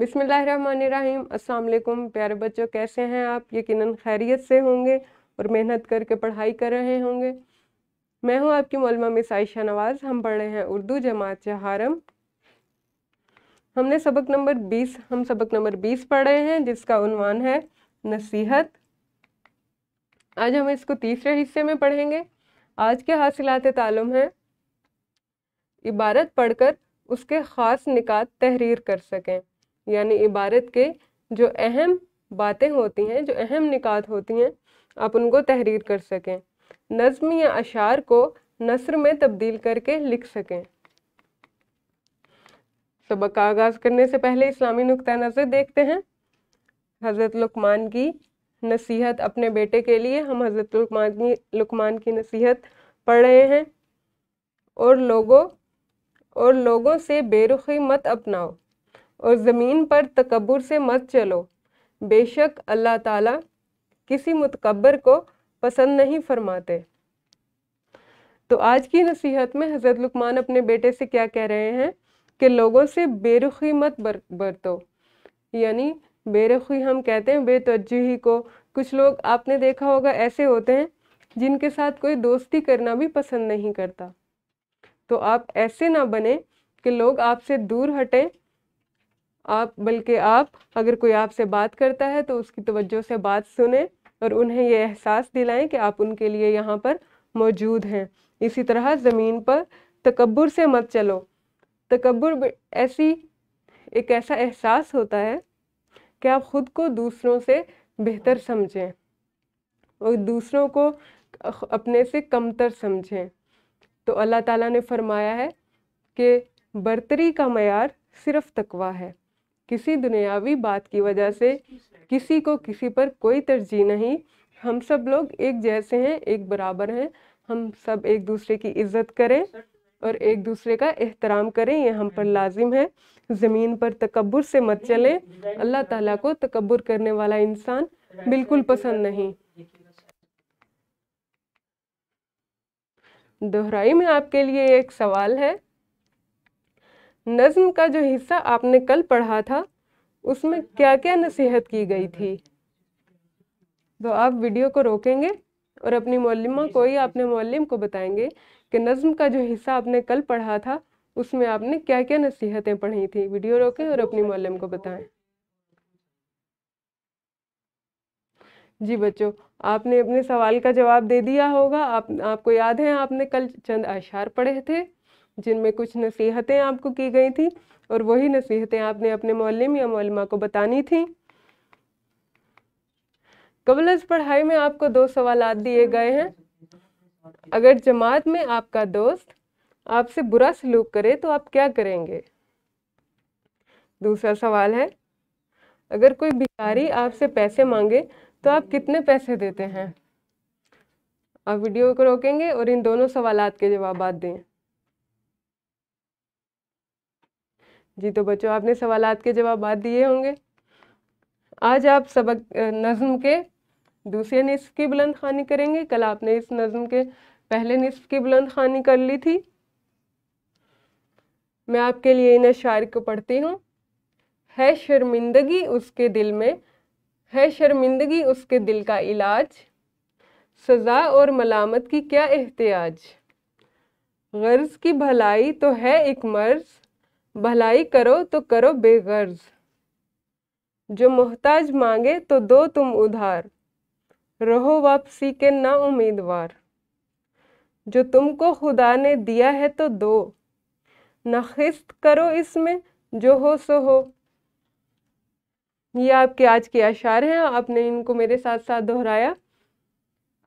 बिसमीम् अल्लाम प्यारे बच्चों कैसे हैं आप यकीनन खैरियत से होंगे और मेहनत करके पढ़ाई कर रहे होंगे मैं हूं आपकी मौलमा मिस आयशा नवाज़ हम पढ़ रहे हैं उर्दू जमात हारम हमने सबक नंबर 20 हम सबक नंबर 20 पढ़ रहे हैं जिसका उनवान है नसीहत आज हम इसको तीसरे हिस्से में पढ़ेंगे आज के हासिलत तालम हैं इबारत पढ़कर उसके ख़ास निकात तहरीर कर सकें यानी इबारत के जो अहम बातें होती हैं जो अहम निकात होती हैं आप उनको तहरीर कर सकें नज़म या अशार को नसर में तब्दील करके लिख सकें सबक का आगाज़ करने से पहले इस्लामी नुक़ नज़र देखते हैं हज़रत लुकमान की नसीहत अपने बेटे के लिए हम हज़रत लुकमान की लुकमान की नसीहत पढ़ रहे हैं और लोगों और लोगों से बेरुखी मत अपनाओ और ज़मीन पर तकबर से मत चलो बेशक अल्लाह ताला किसी मतकबर को पसंद नहीं फरमाते तो आज की नसीहत में हज़रत लुकमान अपने बेटे से क्या कह रहे हैं कि लोगों से बेरुखी मत बर, बरतो यानी बेरुखी हम कहते हैं बेतवजही को कुछ लोग आपने देखा होगा ऐसे होते हैं जिनके साथ कोई दोस्ती करना भी पसंद नहीं करता तो आप ऐसे ना बने कि लोग आपसे दूर हटें आप बल्कि आप अगर कोई आपसे बात करता है तो उसकी तवज्जो से बात सुने और उन्हें ये एहसास दिलाएं कि आप उनके लिए यहाँ पर मौजूद हैं इसी तरह ज़मीन पर तकबर से मत चलो तकबर ऐसी एक ऐसा एहसास होता है कि आप ख़ुद को दूसरों से बेहतर समझें और दूसरों को अपने से कमतर समझें तो अल्लाह ताला ने फरमाया है कि बर्तरी का मैार सिर्फ़ तकवा है किसी दुनियावी बात की वजह से किसी को किसी पर कोई तरजीह नहीं हम सब लोग एक जैसे हैं एक बराबर हैं हम सब एक दूसरे की इज्जत करें और एक दूसरे का एहतराम करें यह हम पर लाजिम है ज़मीन पर तकबर से मत चलें अल्लाह ताला को तकबर करने वाला इंसान बिल्कुल पसंद नहीं दोहराई में आपके लिए एक सवाल है नज़म का जो हिस्सा आपने कल पढ़ा था उसमें क्या क्या नसीहत की गई थी तो आप वीडियो को रोकेंगे और अपनी मौलिमा को ही अपने मौलम को बताएंगे कि नज़म का जो हिस्सा आपने कल पढ़ा था उसमें आपने क्या क्या नसीहतें पढ़ी थी वीडियो रोकें और अपनी मौलम को बताएं जी बच्चों आपने अपने सवाल का जवाब दे दिया होगा आप आपको याद है आपने कल चंद आशार पढ़े थे जिनमें कुछ नसीहतें आपको की गई थी और वही नसीहतें आपने अपने मौलम या मौलमा को बतानी थी कबल पढ़ाई में आपको दो सवाल दिए गए हैं अगर जमात में आपका दोस्त आपसे बुरा सलूक करे तो आप क्या करेंगे दूसरा सवाल है अगर कोई भिखारी आपसे पैसे मांगे तो आप कितने पैसे देते हैं आप वीडियो को रोकेंगे और इन दोनों सवाल के जवाब दें जी तो बच्चों आपने सवाल के जवाब दिए होंगे आज आप सबक नज़म के दूसरे नस्फ़ की बुलंद खानी करेंगे कल आपने इस नज़म के पहले नस्फ की बुलंद खानी कर ली थी मैं आपके लिए इन शायर को पढ़ती हूँ है शर्मिंदगी उसके दिल में है शर्मिंदगी उसके दिल का इलाज सज़ा और मलामत की क्या एहतियाज गर्ज की भलाई तो है एक मर्ज़ भलाई करो तो करो बेगर्ज जो मोहताज मांगे तो दो तुम उधार रहो वापसी के ना उम्मीदवार जो तुमको खुदा ने दिया है तो दो नखिस्त करो इसमें जो हो सो हो ये आपके आज के अशार हैं आपने इनको मेरे साथ साथ दोहराया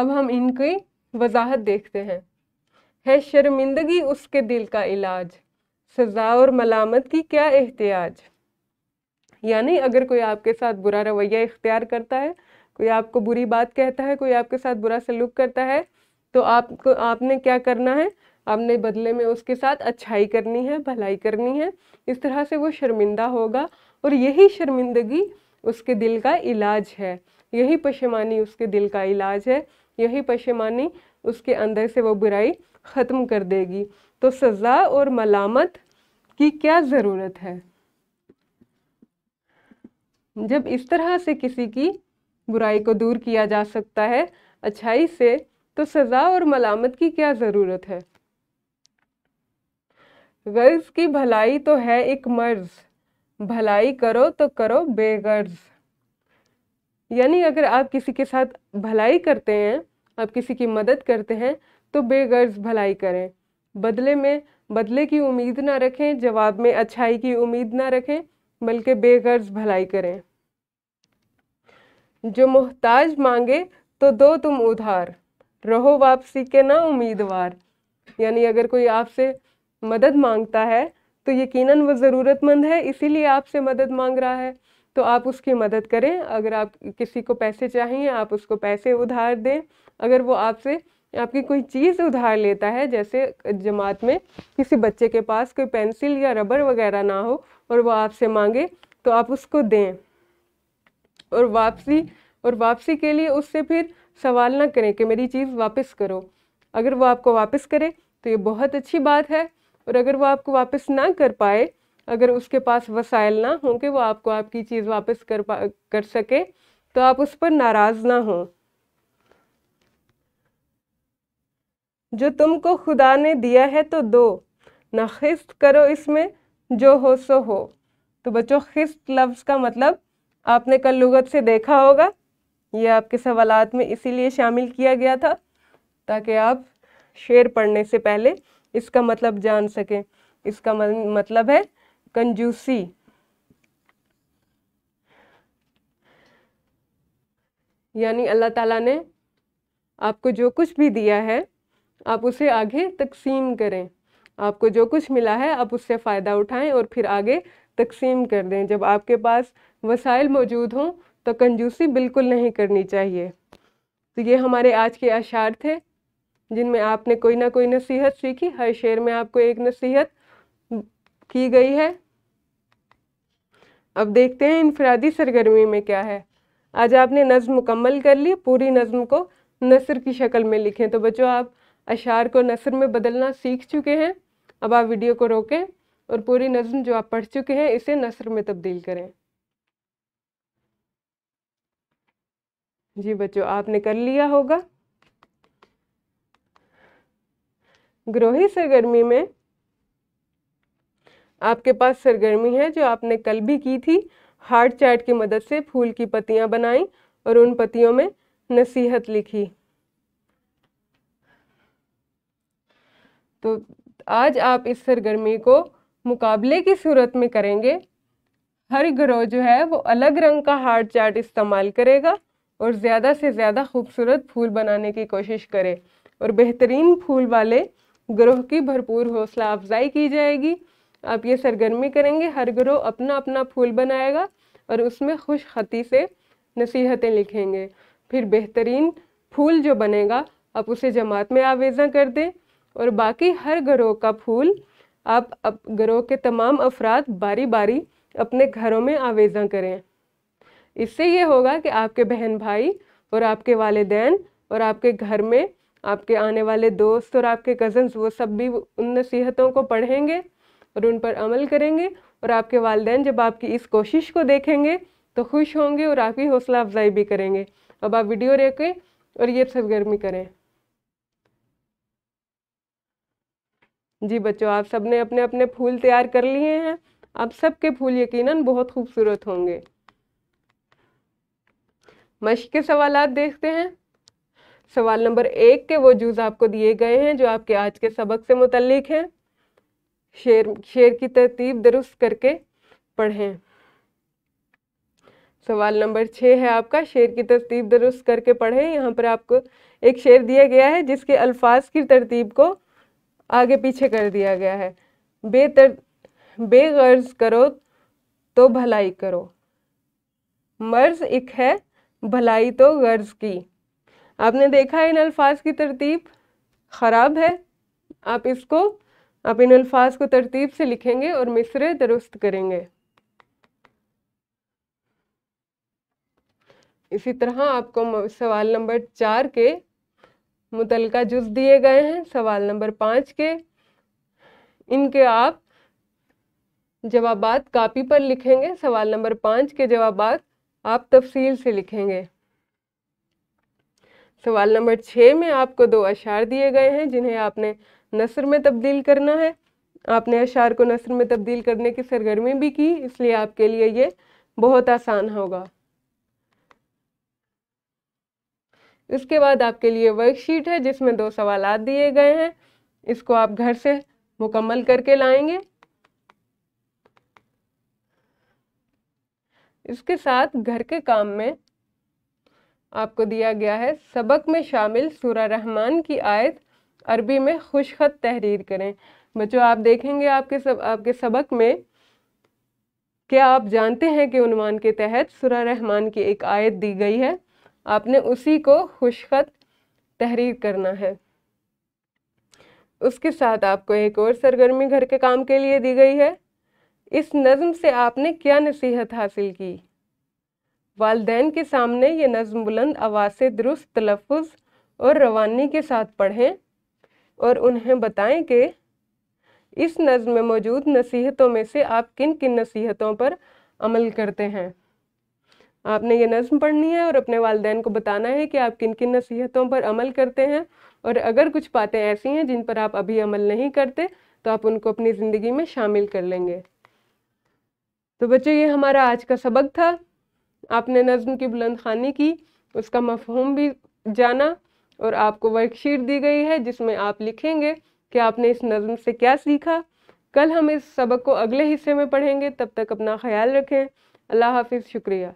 अब हम इनकी वजाहत देखते हैं है शर्मिंदगी उसके दिल का इलाज सज़ा और मलामत की क्या एहतियाज यानी अगर कोई आपके साथ बुरा रवैया इख्तियार करता है कोई आपको बुरी बात कहता है कोई आपके साथ बुरा सलूक करता है तो आपको आपने क्या करना है आपने बदले में उसके साथ अच्छाई करनी है भलाई करनी है इस तरह से वो शर्मिंदा होगा और यही शर्मिंदगी उसके दिल का इलाज है यही पशेमानी उसके दिल का इलाज है यही पशेमानी उसके अंदर से वो बुराई ख़त्म कर देगी तो सज़ा और मलामत की क्या ज़रूरत है जब इस तरह से किसी की बुराई को दूर किया जा सकता है अच्छाई से तो सज़ा और मलामत की क्या ज़रूरत है गर्ज की भलाई तो है एक मर्ज भलाई करो तो करो बेगर्ज यानी अगर आप किसी के साथ भलाई करते हैं आप किसी की मदद करते हैं तो बेगर्ज भलाई करें बदले में बदले की उम्मीद ना रखें जवाब में अच्छाई की उम्मीद ना रखें बल्कि बेगर्ज भलाई करें जो मोहताज मांगे तो दो तुम उधार रहो वापसी के ना उम्मीदवार यानी अगर कोई आपसे मदद मांगता है तो यकीनन वो ज़रूरतमंद है इसीलिए आपसे मदद मांग रहा है तो आप उसकी मदद करें अगर आप किसी को पैसे चाहिए आप उसको पैसे उधार दें अगर वो आपसे आपकी कोई चीज़ उधार लेता है जैसे जमात में किसी बच्चे के पास कोई पेंसिल या रबर वगैरह ना हो और वो आपसे मांगे तो आप उसको दें और वापसी और वापसी के लिए उससे फिर सवाल ना करें कि मेरी चीज़ वापस करो अगर वो आपको वापस करे तो ये बहुत अच्छी बात है और अगर वो आपको वापस ना कर पाए अगर उसके पास वसाइल ना हों कि वो आपको आपकी चीज़ वापस कर पा कर सके तो आप उस पर नाराज़ ना हों जो तुमको खुदा ने दिया है तो दो ना खिस्त करो इसमें जो हो सो हो तो बच्चों खिस्त लफ्ज़ का मतलब आपने कल लुगत से देखा होगा ये आपके सवालात में इसीलिए शामिल किया गया था ताकि आप शेर पढ़ने से पहले इसका मतलब जान सकें इसका मतलब है कंजूसी यानी अल्लाह ताला ने आपको जो कुछ भी दिया है आप उसे आगे तकसीम करें आपको जो कुछ मिला है आप उससे फ़ायदा उठाएं और फिर आगे तकसीम कर दें जब आपके पास वसाइल मौजूद हों तो कंजूसी बिल्कुल नहीं करनी चाहिए तो ये हमारे आज के अशार थे जिनमें आपने कोई ना कोई नसीहत सीखी हर शेर में आपको एक नसीहत की गई है अब देखते हैं इनफरादी सरगर्मी में क्या है आज आपने नज़म मुकम्मल कर ली पूरी नज़म को नसर की शक्ल में लिखें तो बच्चों आप अशार को नसर में बदलना सीख चुके हैं अब आप वीडियो को रोकें और पूरी नज़म जो आप पढ़ चुके हैं इसे नसर में तब्दील करें जी बच्चों आपने कर लिया होगा ग्रोही सरगर्मी में आपके पास सरगर्मी है जो आपने कल भी की थी हार्ड चार्ट की मदद से फूल की पत्तियां बनाई और उन पत्तियों में नसीहत लिखी तो आज आप इस सरगर्मी को मुकाबले की सूरत में करेंगे हर ग्रोह जो है वो अलग रंग का हार्ड चार्ट इस्तेमाल करेगा और ज़्यादा से ज़्यादा खूबसूरत फूल बनाने की कोशिश करे और बेहतरीन फूल वाले ग्रोह की भरपूर हौसला अफजाई की जाएगी आप ये सरगर्मी करेंगे हर ग्रोह अपना अपना फूल बनाएगा और उसमें खुश खती से नसीहतें लिखेंगे फिर बेहतरीन फूल जो बनेगा आप उसे जमात में आवेजा कर दें और बाकी हर घरों का फूल आप अप घरों के तमाम अफराद बारी बारी अपने घरों में आवेजा करें इससे ये होगा कि आपके बहन भाई और आपके वालदेन और आपके घर में आपके आने वाले दोस्त और आपके कज़न्स वो सब भी उन नसीहतों को पढ़ेंगे और उन पर अमल करेंगे और आपके वालदेन जब आपकी इस कोशिश को देखेंगे तो खुश होंगे और आपकी हौसला अफजाई भी करेंगे अब आप वीडियो रेखें और ये सरगर्मी करें जी बच्चों आप सब ने अपने अपने फूल तैयार कर लिए हैं आप सबके फूल यकीनन बहुत खूबसूरत होंगे मश्क के सवाल देखते हैं सवाल नंबर एक के वो जूज आपको दिए गए हैं जो आपके आज के सबक से मुतलिक हैं शेर शेर की तरतीब दुरुस्त करके पढ़ें सवाल नंबर छः है आपका शेर की तरतीब दुरुस्त करके पढ़ें यहाँ पर आपको एक शेर दिया गया है जिसके अल्फाज की तरतीब को आगे पीछे कर दिया गया है बेतर बेगर्ज करो तो भलाई करो मर्ज एक है भलाई तो गर्ज की आपने देखा इन अल्फाज की तरतीब ख़राब है आप इसको आप इन अल्फाज को तरतीब से लिखेंगे और मिसरे दुरुस्त करेंगे इसी तरह आपको सवाल नंबर चार के मुतलका जुज दिए गए हैं सवाल नंबर पाँच के इनके आप जवाब कापी पर लिखेंगे सवाल नंबर पाँच के जवाब आप तफसील से लिखेंगे सवाल नंबर छः में आपको दो अशार दिए गए हैं जिन्हें आपने नसर में तब्दील करना है आपने अशार को नसर में तब्दील करने की सरगर्मी भी की इसलिए आपके लिए ये बहुत आसान होगा इसके बाद आपके लिए वर्कशीट है जिसमें दो सवाल दिए गए हैं इसको आप घर से मुकम्मल करके लाएंगे इसके साथ घर के काम में आपको दिया गया है सबक में शामिल सूरा रहमान की आयत अरबी में खुशखत तहरीर करें बच्चों आप देखेंगे आपके सब आपके सबक में क्या आप जानते हैं कि उनवान के तहत सूरा रहमान की एक आयत दी गई है आपने उसी को खुशखत तहरीर करना है उसके साथ आपको एक और सरगर्मी घर के काम के लिए दी गई है इस नज़म से आपने क्या नसीहत हासिल की वालदेन के सामने ये नज़म बुलंद आवाज़ से दुरुस्त तलफ़ और रवानी के साथ पढ़ें और उन्हें बताएं कि इस नज़म में मौजूद नसीहतों में से आप किन किन नसीहतों पर अमल करते हैं आपने ये नज़म पढ़नी है और अपने वालदेन को बताना है कि आप किन किन नसीहतों पर अमल करते हैं और अगर कुछ बातें ऐसी हैं जिन पर आप अभी अमल नहीं करते तो आप उनको अपनी ज़िंदगी में शामिल कर लेंगे तो बच्चों ये हमारा आज का सबक था आपने नज़म की बुलंद खानी की उसका मफहम भी जाना और आपको वर्कशीट दी गई है जिसमें आप लिखेंगे कि आपने इस नज़म से क्या सीखा कल हम इस सबक को अगले हिस्से में पढ़ेंगे तब तक अपना ख्याल रखें अल्लाह हाफिज़ शुक्रिया